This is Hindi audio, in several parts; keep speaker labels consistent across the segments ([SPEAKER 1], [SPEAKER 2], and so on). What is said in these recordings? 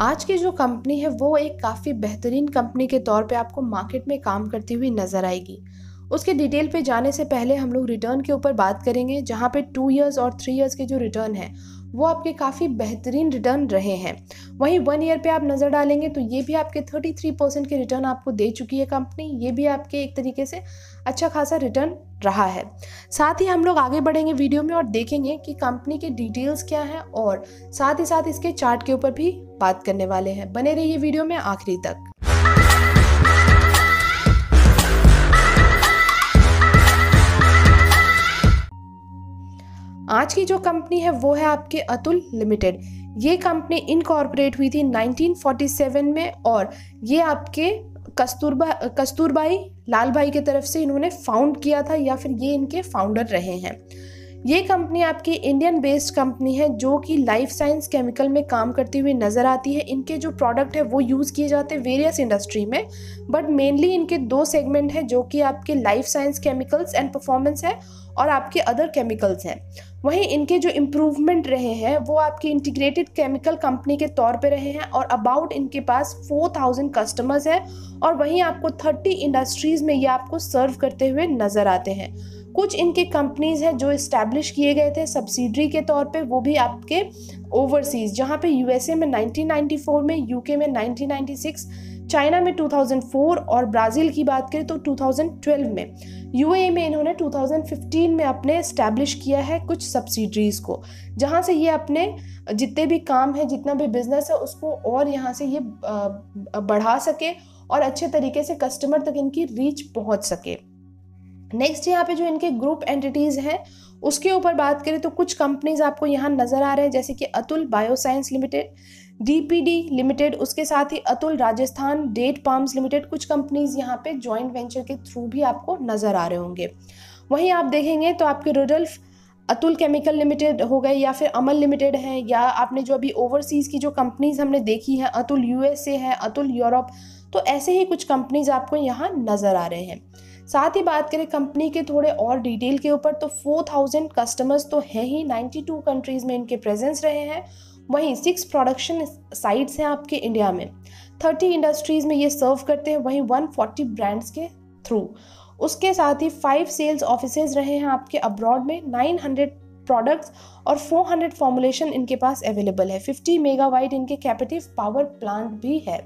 [SPEAKER 1] आज की जो कंपनी है वो एक काफ़ी बेहतरीन कंपनी के तौर पे आपको मार्केट में काम करती हुई नज़र आएगी उसके डिटेल पे जाने से पहले हम लोग रिटर्न के ऊपर बात करेंगे जहाँ पे टू इयर्स और थ्री इयर्स के जो रिटर्न है वो आपके काफ़ी बेहतरीन रिटर्न रहे हैं वहीं वन ईयर पे आप नज़र डालेंगे तो ये भी आपके 33 परसेंट के रिटर्न आपको दे चुकी है कंपनी ये भी आपके एक तरीके से अच्छा खासा रिटर्न रहा है साथ ही हम लोग आगे बढ़ेंगे वीडियो में और देखेंगे कि कंपनी के डिटेल्स क्या हैं और साथ ही साथ इसके चार्ट के ऊपर भी बात करने वाले हैं बने रहिए वीडियो में आखिरी तक आज की जो कंपनी है वो है आपके अतुल लिमिटेड ये कंपनी इनकॉर्पोरेट हुई थी 1947 में और ये आपके कस्तूरबा कस्तूरबाई लाल भाई की तरफ से इन्होंने फाउंड किया था या फिर ये इनके फाउंडर रहे हैं ये कंपनी आपकी इंडियन बेस्ड कंपनी है जो कि लाइफ साइंस केमिकल में काम करती हुई नज़र आती है इनके जो प्रोडक्ट है वो यूज़ किए जाते हैं वेरियस इंडस्ट्री में बट मेनली इनके दो सेगमेंट हैं जो कि आपके life science chemicals and performance है और आपके अदर केमिकल्स हैं वहीं इनके जो इम्प्रूवमेंट रहे हैं वो आपके इंटीग्रेटेड केमिकल कंपनी के तौर पे रहे हैं और अबाउट इनके पास 4000 कस्टमर्स हैं और वहीं आपको 30 इंडस्ट्रीज़ में ये आपको सर्व करते हुए नज़र आते हैं कुछ इनके कंपनीज़ हैं जो इस्टेब्लिश किए गए थे सब्सिडरी के तौर पे वो भी आपके ओवरसीज़ जहाँ पे यूएसए में 1994 में यूके में 1996 चाइना में 2004 और ब्राज़ील की बात करें तो 2012 में यूएई e में इन्होंने 2015 में अपने इस्टेब्लिश किया है कुछ सब्सिडरीज़ को जहाँ से ये अपने जितने भी काम है जितना भी बिजनेस है उसको और यहाँ से ये बढ़ा सके और अच्छे तरीके से कस्टमर तक इनकी रीच पहुँच सके नेक्स्ट यहाँ पे जो इनके ग्रुप एंटिटीज़ हैं उसके ऊपर बात करें तो कुछ कंपनीज आपको यहाँ नज़र आ रहे हैं जैसे कि Atul bioscience limited DPD limited उसके साथ ही Atul Rajasthan date palms limited कुछ कंपनीज यहाँ पे जॉइंट वेंचर के थ्रू भी आपको नज़र आ रहे होंगे वहीं आप देखेंगे तो आपके रुडल्फ अतुल केमिकल लिमिटेड हो गए या फिर अमल लिमिटेड है या आपने जो अभी ओवरसीज़ की जो कंपनीज़ हमने देखी है अतुल यूएसए है अतुल यूरोप तो ऐसे ही कुछ कंपनीज़ आपको यहाँ नज़र आ रहे हैं साथ ही बात करें कंपनी के थोड़े और डिटेल के ऊपर तो 4000 कस्टमर्स तो है ही 92 कंट्रीज़ में इनके प्रेजेंस रहे हैं वहीं सिक्स प्रोडक्शन साइट्स हैं आपके इंडिया में 30 इंडस्ट्रीज़ में ये सर्व करते हैं वहीं 140 ब्रांड्स के थ्रू उसके साथ ही फाइव सेल्स ऑफिस रहे हैं आपके अब्रॉड में 900 प्रोडक्ट्स और 400 फॉर्मुलेशन इनके पास अवेलेबल है 50 मेगावाइट इनके कैपेटिव पावर प्लांट भी है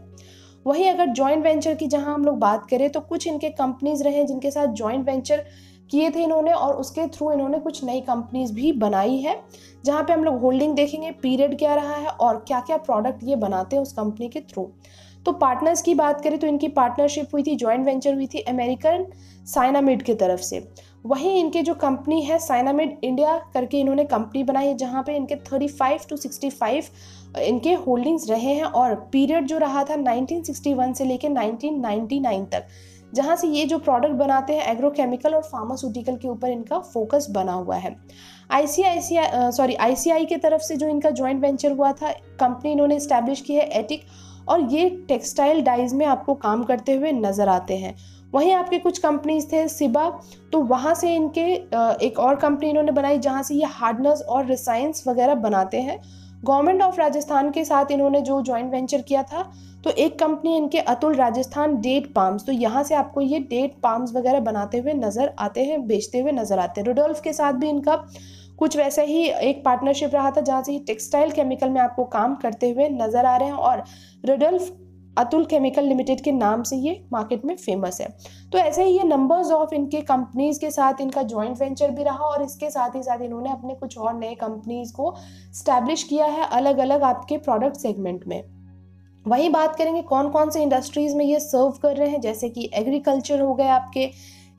[SPEAKER 1] वहीं अगर जॉइंट वेंचर की जहां हम लोग बात करें तो कुछ इनके कंपनीज रहे जिनके साथ जॉइंट वेंचर किए थे इन्होंने और उसके थ्रू इन्होंने कुछ नई कंपनीज भी बनाई है जहाँ पे हम लोग होल्डिंग देखेंगे पीरियड क्या रहा है और क्या क्या प्रोडक्ट ये बनाते हैं उस कंपनी के थ्रू तो पार्टनर्स की बात करें तो इनकी पार्टनरशिप हुई थी जॉइंट वेंचर हुई थी अमेरिकन साइनामिड की तरफ से वहीं इनके जो कंपनी है साइनामिड इंडिया करके इन्होंने कंपनी बनाई है जहाँ पे इनके फाइव टू फाइव इनके होल्डिंग्स रहे हैं और पीरियड जो रहा था 1961 से लेकर 1999 तक जहाँ से ये जो प्रोडक्ट बनाते हैं एग्रोकेमिकल और फार्मास्यूटिकल के ऊपर इनका फोकस बना हुआ है आई सी आई सी आई सॉरी आई सी आई की तरफ से जो इनका जॉइंट वेंचर हुआ था कंपनी इन्होंने इस्टेब्लिश की है एटिक और ये टेक्सटाइल डाइज में आपको काम करते हुए नज़र आते हैं वहीं आपके कुछ कंपनीज थे सिबा तो वहाँ से इनके एक और कंपनी इन्होंने बनाई जहाँ से ये हार्डनर्स और रिसाइंस वगैरह बनाते हैं गवर्नमेंट ऑफ राजस्थान के साथ इन्होंने जो जॉइंट वेंचर किया था तो एक कंपनी इनके अतुल राजस्थान डेट पाम्स तो यहाँ से आपको ये डेट पाम्स वगैरह बनाते हुए नज़र आते हैं बेचते हुए नज़र आते हैं रुडोल्फ के साथ भी इनका कुछ वैसे ही एक पार्टनरशिप रहा था जहाँ से टेक्सटाइल केमिकल में आपको काम करते हुए नज़र आ रहे हैं और रुडोल्फ अतुल केमिकल लिमिटेड के नाम से ये मार्केट में फेमस है तो ऐसे ही ये नंबर्स ऑफ इनके कंपनीज के साथ इनका जॉइंट वेंचर भी रहा और इसके साथ ही साथ इन्होंने अपने कुछ और नए कंपनीज को स्टैब्लिश किया है अलग अलग आपके प्रोडक्ट सेगमेंट में वही बात करेंगे कौन कौन से इंडस्ट्रीज़ में ये सर्व कर रहे हैं जैसे कि एग्रीकल्चर हो गए आपके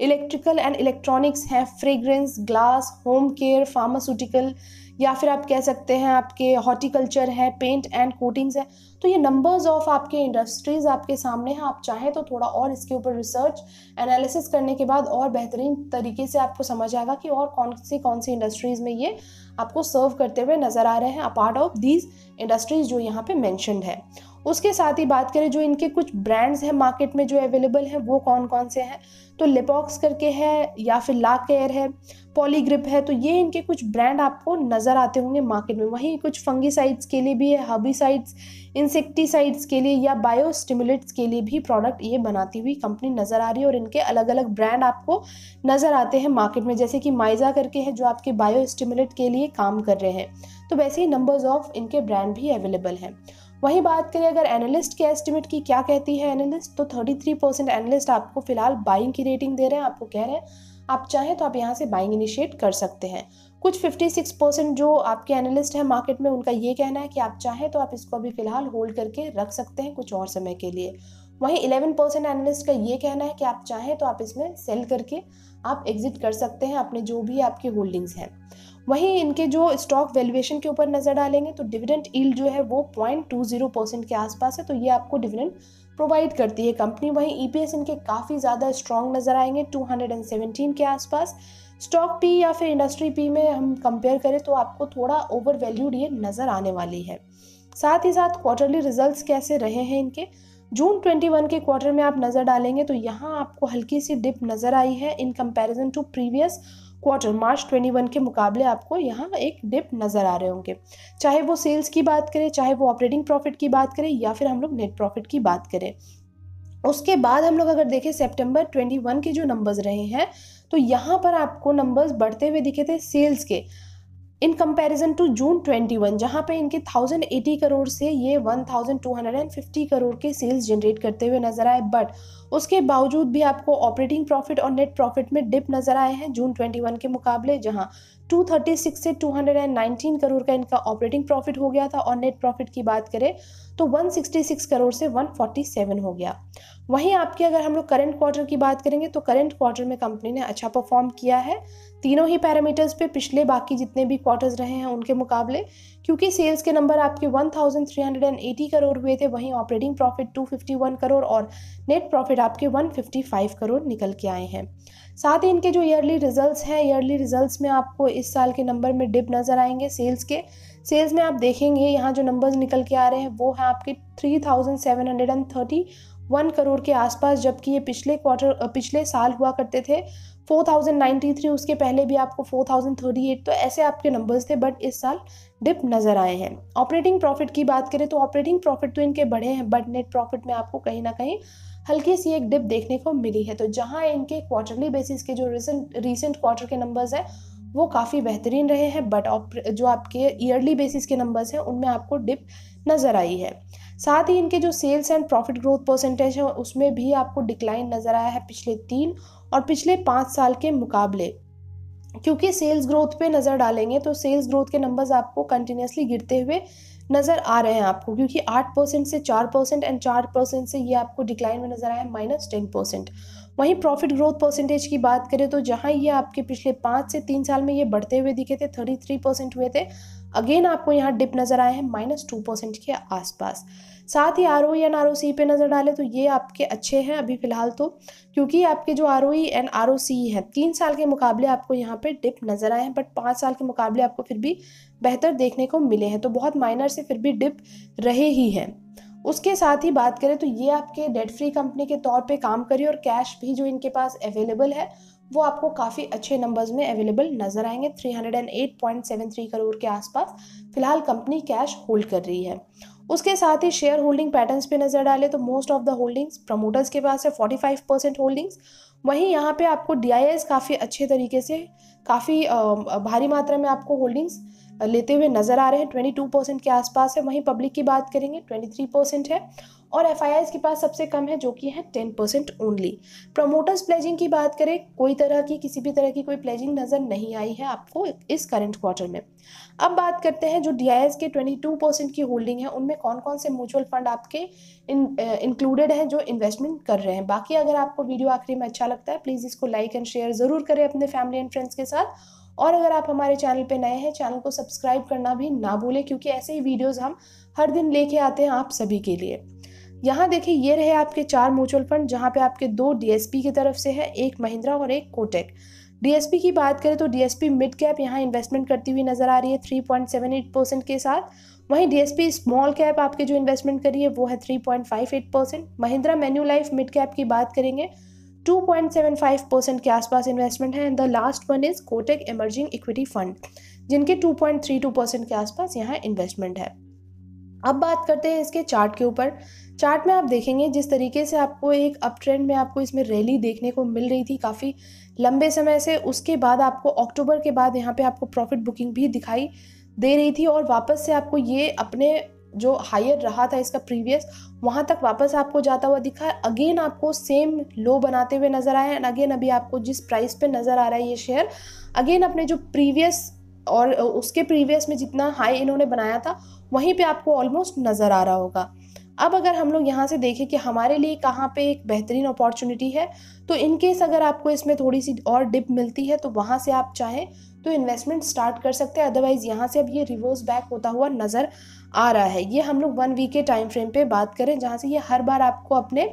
[SPEAKER 1] इलेक्ट्रिकल एंड इलेक्ट्रॉनिक्स हैं fragrance glass home care pharmaceutical या फिर आप कह सकते हैं आपके हॉर्टिकल्चर है पेंट एंड कोटिंग्स है तो ये नंबर्स ऑफ आपके इंडस्ट्रीज़ आपके सामने हैं आप चाहें तो थोड़ा और इसके ऊपर रिसर्च एनालिसिस करने के बाद और बेहतरीन तरीके से आपको समझ आएगा कि और कौन सी कौन सी इंडस्ट्रीज़ में ये आपको सर्व करते हुए नज़र आ रहे हैं a part of these industries जो यहाँ पे मैंशनड है उसके साथ ही बात करें जो इनके कुछ ब्रांड्स हैं मार्केट में जो अवेलेबल हैं वो कौन कौन से हैं तो लिपॉक्स करके है या फिर ला केयर है पॉलीग्रिप है तो ये इनके कुछ ब्रांड आपको नज़र आते होंगे मार्केट में वहीं कुछ फंगीसाइड्स के लिए भी है हबीसाइड्स इंसेक्टीसाइड्स के लिए या बायो स्टिमुलेट्स के लिए भी प्रोडक्ट ये बनाती हुई कंपनी नज़र आ रही है और इनके अलग अलग ब्रांड आपको नज़र आते हैं मार्केट में जैसे कि माइजा करके हैं जो आपके बायो स्टिमुलेट के लिए काम कर रहे हैं तो वैसे ही नंबर्स ऑफ इनके ब्रांड भी अवेलेबल हैं वहीं बात करें अगर एनालिस्ट के एस्टिमेट की क्या कहती है एनालिस्ट तो 33 परसेंट एनालिस्ट आपको फिलहाल बाइंग की रेटिंग दे रहे हैं आपको कह रहे हैं आप चाहें तो आप यहाँ से बाइंग इनिशिएट कर सकते हैं कुछ 56 परसेंट जो आपके एनालिस्ट हैं मार्केट में उनका ये कहना है कि आप चाहें तो आप इसको अभी फिलहाल होल्ड करके रख सकते हैं कुछ और समय के लिए वहीं इलेवन परसेंट एनालिस्ट का ये कहना है कि आप चाहें तो आप इसमें सेल करके आप एग्जिट कर सकते हैं अपने जो भी आपकी होल्डिंग्स हैं वहीं इनके जो स्टॉक वैल्यूएशन के ऊपर नज़र डालेंगे तो डिविडेंट ईल जो है वो पॉइंट टू जीरो परसेंट के आसपास है तो ये आपको डिविडेंट प्रोवाइड करती है कंपनी वहीं ईपीएस e इनके काफ़ी ज़्यादा स्ट्रॉन्ग नज़र आएंगे टू के आसपास स्टॉक पी या फिर इंडस्ट्री पी में हम कंपेयर करें तो आपको थोड़ा ओवर वैल्यूड ये नज़र आने वाली है साथ ही साथ क्वार्टरली रिजल्ट्स कैसे रहे हैं इनके जून 21 के क्वार्टर में आप नज़र डालेंगे तो यहाँ आपको हल्की सी डिप नज़र आई है in comparison to previous quarter March 21 के मुकाबले आपको यहाँ एक डिप नज़र आ रहे होंगे चाहे वो सेल्स की बात करें चाहे वो ऑपरेटिंग प्रॉफिट की बात करें या फिर हम लोग नेट प्रॉफिट की बात करें उसके बाद हम लोग अगर देखें सेप्टेम्बर ट्वेंटी के जो नंबर्स रहे हैं तो यहाँ पर आपको नंबर्स बढ़ते हुए दिखे थे सेल्स के इन कंपैरिजन टू जून 21 जहां पे इनके 1080 करोड़ से ये 1250 करोड़ के सेल्स जनरेट करते हुए नजर आए बट उसके बावजूद भी आपको ऑपरेटिंग प्रॉफिट और नेट प्रॉफिट में डिप नजर आए हैं जून 21 के मुकाबले जहां 236 से 219 करोड़ का इनका ऑपरेटिंग प्रॉफिट हो गया था और नेट प्रॉफिट की बात करें तो 166 करोड़ से 147 हो गया वहीं आपके अगर हम लोग करंट क्वार्टर की बात करेंगे तो करंट क्वार्टर में कंपनी ने अच्छा परफॉर्म किया है तीनों ही पैरामीटर्स पे पिछले बाकी जितने भी क्वार्टर्स रहे हैं उनके मुकाबले क्योंकि सेल्स के नंबर आपके 1380 करोड़ हुए थे वहीं ऑपरेटिंग प्रॉफिट 251 करोड़ और नेट प्रॉफिट आपके 155 करोड़ निकल के आए हैं साथ ही इनके जो ईयरली रिजल्ट्स हैं ईयरली रिजल्ट्स में आपको इस साल के नंबर में डिप नज़र आएंगे सेल्स के सेल्स में आप देखेंगे यहाँ जो नंबर्स निकल के आ रहे हैं वो हैं आपके three thousand seven hundred and thirty one crore के आसपास जबकि ये पिछले क्वार्टर पिछले साल हुआ करते थे फोर थाउजेंड नाइन्टी थ्री उसके पहले भी आपको फोर थाउजेंड थर्टी एट तो ऐसे आपके नंबर्स थे बट इस साल डिप नज़र आए हैं ऑपरेटिंग प्रॉफिट की बात करें तो ऑपरेटिंग प्रॉफिट तो इनके बढ़े हैं बट नेट प्रॉफिट में आपको कहीं ना कहीं हल्की सी एक डिप देखने को मिली है तो जहाँ इनके क्वार्टरली बेसिस के जो रिसेंट रिसेंट क्वार्टर के नंबर्स हैं वो काफ़ी बेहतरीन रहे हैं बट जो आपके ईयरली बेसिस के नंबर्स हैं उनमें आपको डिप नज़र आई है साथ ही इनके जो sales and profit growth percentage है उसमें भी आपको डिक्लाइन नज़र आया है पिछले तीन और पिछले पाँच साल के मुकाबले क्योंकि सेल्स ग्रोथ पे नज़र डालेंगे तो सेल्स ग्रोथ के नंबर्स आपको कंटिन्यूसली गिरते हुए नज़र आ रहे हैं आपको क्योंकि आठ परसेंट से चार परसेंट एंड चार परसेंट से ये आपको डिक्लाइन में नज़र आया माइनस टेन परसेंट वहीं प्रॉफिट ग्रोथ परसेंटेज की बात करें तो जहां ये आपके पिछले पाँच से तीन साल में ये बढ़ते हुए दिखे थे थर्टी थ्री परसेंट हुए थे अगेन आपको यहाँ डिप नज़र आए हैं माइनस टू परसेंट के आसपास साथ ही R O and R O C पे नज़र डालें तो ये आपके अच्छे हैं अभी फ़िलहाल तो क्योंकि आपके जो R O and R O C हैं तीन साल के मुकाबले आपको यहाँ पे डिप नज़र आए हैं बट पाँच साल के मुकाबले आपको फिर भी बेहतर देखने को मिले हैं तो बहुत माइनर से फिर भी डिप रहे ही हैं उसके साथ ही बात करें तो ये आपके डेट फ्री कंपनी के तौर पे काम करिए और कैश भी जो इनके पास अवेलेबल है वो आपको काफ़ी अच्छे नंबर्स में अवेलेबल नज़र आएंगे 308.73 करोड़ के आसपास फिलहाल कंपनी कैश होल्ड कर रही है उसके साथ ही शेयर होल्डिंग पैटर्न्स पे नज़र डालें तो most of the holdings promoters के पास है 45 परसेंट होल्डिंग्स वहीं यहाँ पे आपको डी काफ़ी अच्छे तरीके से काफ़ी भारी मात्रा में आपको होल्डिंग्स लेते हुए नज़र आ रहे हैं ट्वेंटी टू परसेंट के आसपास है वहीं पब्लिक की बात करेंगे ट्वेंटी थ्री परसेंट है और एफ के पास सबसे कम है जो कि है ten percent only promoters pledging की बात करें कोई तरह की किसी भी तरह की कोई प्लेजिंग नज़र नहीं आई है आपको इस करंट क्वार्टर में अब बात करते हैं जो डी के ट्वेंटी टू परसेंट की होल्डिंग है उनमें कौन कौन से म्यूचुअल फंड आपके इंक्लूडेड हैं जो इन्वेस्टमेंट कर रहे हैं बाकी अगर आपको वीडियो आखिरी में अच्छा लगता है प्लीज़ इसको लाइक एंड शेयर ज़रूर करें अपने फैमिली एंड फ्रेंड्स के साथ और अगर आप हमारे चैनल पे नए हैं चैनल को सब्सक्राइब करना भी ना भूलें क्योंकि ऐसे ही वीडियोस हम हर दिन लेके आते हैं आप सभी के लिए यहाँ देखिए ये रहे आपके चार म्यूचुअल फंड जहाँ पे आपके दो डीएसपी की तरफ से है एक महिंद्रा और एक कोटेक डीएसपी की बात करें तो डीएसपी मिड कैप यहाँ इन्वेस्टमेंट करती हुई नज़र आ रही है three point seven eight percent के साथ वहीं डीएसपी स्मॉल कैप आपके जो इन्वेस्टमेंट करी है वो है three point five eight percent Mahindra Manulife mid cap की बात करेंगे 2.75 परसेंट के आसपास इन्वेस्टमेंट है and the last one is Kotak emerging equity fund जिनके 2.32 परसेंट के आसपास यहाँ इन्वेस्टमेंट है अब बात करते हैं इसके चार्ट के ऊपर चार्ट में आप देखेंगे जिस तरीके से आपको एक अप ट्रेंड में आपको इसमें रैली देखने को मिल रही थी काफ़ी लंबे समय से उसके बाद आपको अक्टूबर के बाद यहाँ पे आपको प्रॉफिट बुकिंग भी दिखाई दे रही थी और वापस से आपको ये अपने जो हायर रहा था इसका प्रीवियस वहाँ तक वापस आपको जाता हुआ दिखा है अगेन आपको सेम लो बनाते हुए नज़र आया एंड अगेन अभी आपको जिस प्राइस पे नज़र आ रहा है ये शेयर अगेन अपने जो प्रीवियस और उसके प्रीवियस में जितना हाई इन्होंने बनाया था वहीं पे आपको ऑलमोस्ट नज़र आ रहा होगा अब अगर हम लोग यहाँ से देखें कि हमारे लिए कहाँ पे एक बेहतरीन अपॉर्चुनिटी है तो इनकेस अगर आपको इसमें थोड़ी सी और डिप मिलती है तो वहाँ से आप चाहें तो इन्वेस्टमेंट स्टार्ट कर सकते हैं अदरवाइज़ यहाँ से अब ये रिवर्स बैक होता हुआ नज़र आ रहा है ये हम लोग वन वीक के टाइम फ्रेम पे बात करें जहाँ से ये हर बार आपको अपने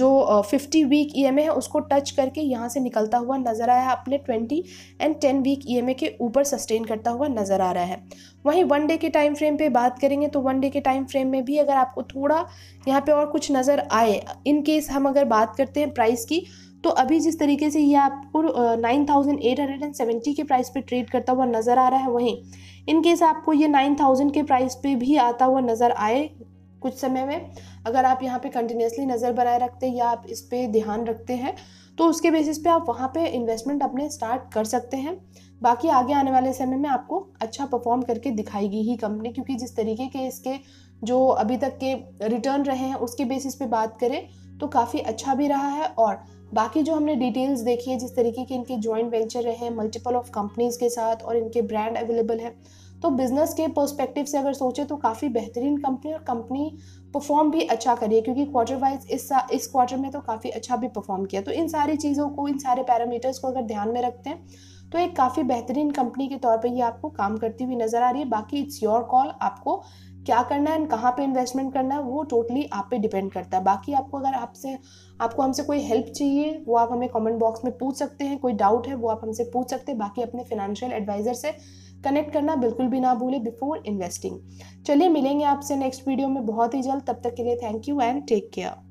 [SPEAKER 1] जो फिफ्टी वीक ई है उसको टच करके यहाँ से निकलता हुआ नज़र आया अपने twenty and ten week E के ऊपर सस्टेन करता हुआ नज़र आ रहा है वहीं वन डे के टाइम फ्रेम पे बात करेंगे तो वन डे के टाइम फ्रेम में भी अगर आपको थोड़ा यहाँ पे और कुछ नज़र आए इन केस हम अगर बात करते हैं प्राइस की तो अभी जिस तरीके से ये आपको nine thousand eight hundred and seventy के प्राइस पे ट्रेड करता हुआ नज़र आ रहा है वहीं इन केस आपको ये नाइन थाउजेंड के प्राइस पे भी आता हुआ नज़र आए कुछ समय में अगर आप यहाँ पे कंटिन्यूसली नज़र बनाए रखते हैं या आप इस पर ध्यान रखते हैं तो उसके बेसिस पे आप वहाँ पे इन्वेस्टमेंट अपने स्टार्ट कर सकते हैं बाकी आगे आने वाले समय में आपको अच्छा परफॉर्म करके दिखाएगी ही कंपनी क्योंकि जिस तरीके के इसके जो अभी तक के रिटर्न रहे हैं उसके बेसिस पे बात करें तो काफ़ी अच्छा भी रहा है और बाकी जो हमने डिटेल्स देखी है जिस तरीके के इनके जॉइंट वेंचर रहे हैं मल्टीपल ऑफ कंपनीज़ के साथ और इनके ब्रांड अवेलेबल हैं तो बिज़नेस के पर्सपेक्टिव से अगर सोचें तो काफ़ी बेहतरीन कंपनी और कंपनी परफॉर्म भी अच्छा करिए क्योंकि क्वार्टर वाइज इस इस क्वार्टर में तो काफ़ी अच्छा भी परफॉर्म किया तो इन सारी चीज़ों को इन सारे पैरामीटर्स को अगर ध्यान में रखते हैं तो एक काफ़ी बेहतरीन कंपनी के तौर पर ये आपको काम करती हुई नज़र आ रही है बाकी इट्स योर कॉल आपको क्या करना है एंड कहाँ पे इन्वेस्टमेंट करना है वो टोटली आप पे डिपेंड करता है बाकी आपको अगर आपसे आपको हमसे कोई हेल्प चाहिए वो आप हमें कमेंट बॉक्स में पूछ सकते हैं कोई डाउट है वो आप हमसे पूछ सकते हैं बाकी अपने फिनेंशियल एडवाइज़र से कनेक्ट करना बिल्कुल भी ना भूलें बिफोर इन्वेस्टिंग चलिए मिलेंगे आपसे नेक्स्ट वीडियो में बहुत ही जल्द तब तक के लिए thank you and take care